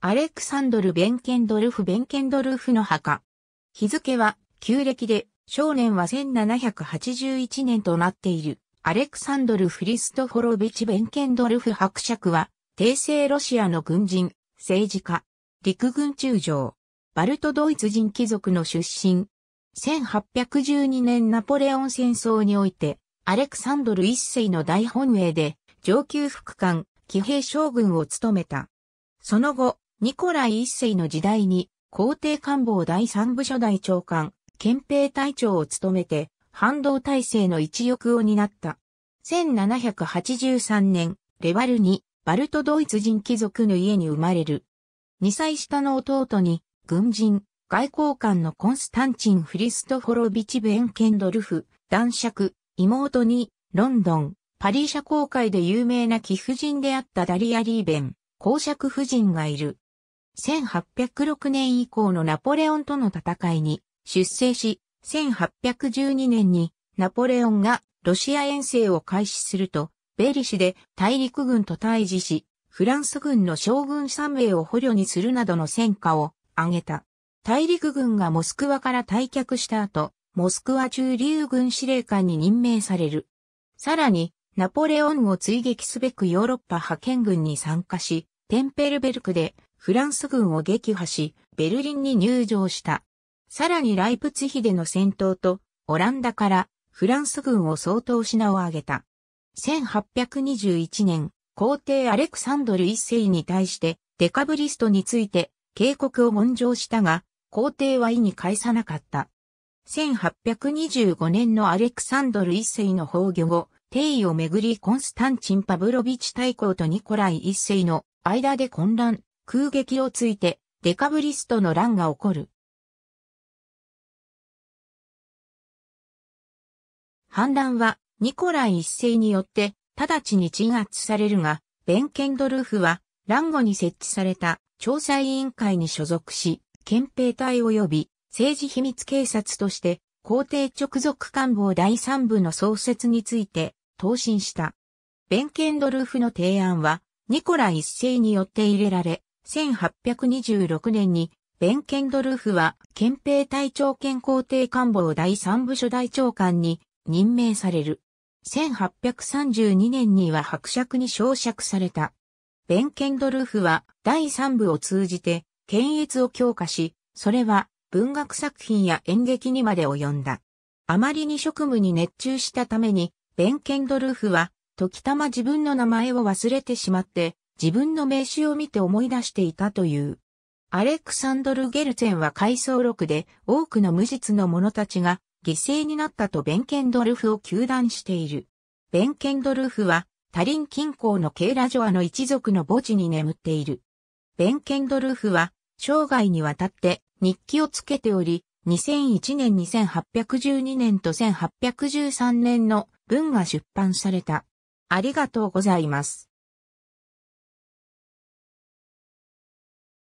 アレクサンドル・ベンケンドルフ・ベンケンドルフの墓。日付は、旧暦で、少年は1781年となっている。アレクサンドル・フリストフォロビチ・ベンケンドルフ伯爵は、帝政ロシアの軍人、政治家、陸軍中将、バルトドイツ人貴族の出身。1812年ナポレオン戦争において、アレクサンドル一世の大本営で、上級副官、騎兵将軍を務めた。その後、ニコライ一世の時代に、皇帝官房第三部署大長官、憲兵隊長を務めて、反動体制の一翼を担った。1783年、レバルに、バルトドイツ人貴族の家に生まれる。2歳下の弟に、軍人、外交官のコンスタンチン・フリストフォロビチ・ベン・ケンドルフ、男爵、妹に、ロンドン、パリ社交界で有名な貴婦人であったダリア・リーベン、公爵夫人がいる。1806年以降のナポレオンとの戦いに出征し、1812年にナポレオンがロシア遠征を開始すると、ベリシで大陸軍と対峙し、フランス軍の将軍3名を捕虜にするなどの戦果を挙げた。大陸軍がモスクワから退却した後、モスクワ中流軍司令官に任命される。さらに、ナポレオンを追撃すべくヨーロッパ派遣軍に参加し、テンペルベルクでフランス軍を撃破し、ベルリンに入城した。さらにライプツヒでの戦闘と、オランダからフランス軍を相当品を挙げた。1821年、皇帝アレクサンドル一世に対してデカブリストについて警告を文上したが、皇帝は意に返さなかった。1825年のアレクサンドル一世の崩御後、帝位をめぐりコンスタンチン・パブロビチ大公とニコライ一世の間で混乱、空撃をついて、デカブリストの乱が起こる。反乱は、ニコライ一世によって、直ちに鎮圧されるが、ベンケンドルフは、乱後に設置された調査委員会に所属し、憲兵隊及び政治秘密警察として、皇帝直属官房第三部の創設について、答申した。ベンケンドルフの提案は、ニコラ一世によって入れられ、1826年に、ベンケンドルフは、憲兵隊長兼皇帝官房第三部署大長官に任命される。1832年には伯爵に昇爵された。ベンケンドルフは第三部を通じて検閲を強化し、それは文学作品や演劇にまで及んだ。あまりに職務に熱中したために、ベンケンドルフは時たま自分の名前を忘れてしまって、自分の名刺を見て思い出していたという。アレクサンドル・ゲルツェンは回想録で多くの無実の者たちが犠牲になったとベンケンドルフを求断している。ベンケンドルフはタリン近郊のケーラジョアの一族の墓地に眠っている。ベンケンドルフは生涯にわたって日記をつけており、2001年2812年と1813年の文が出版された。ありがとうございます。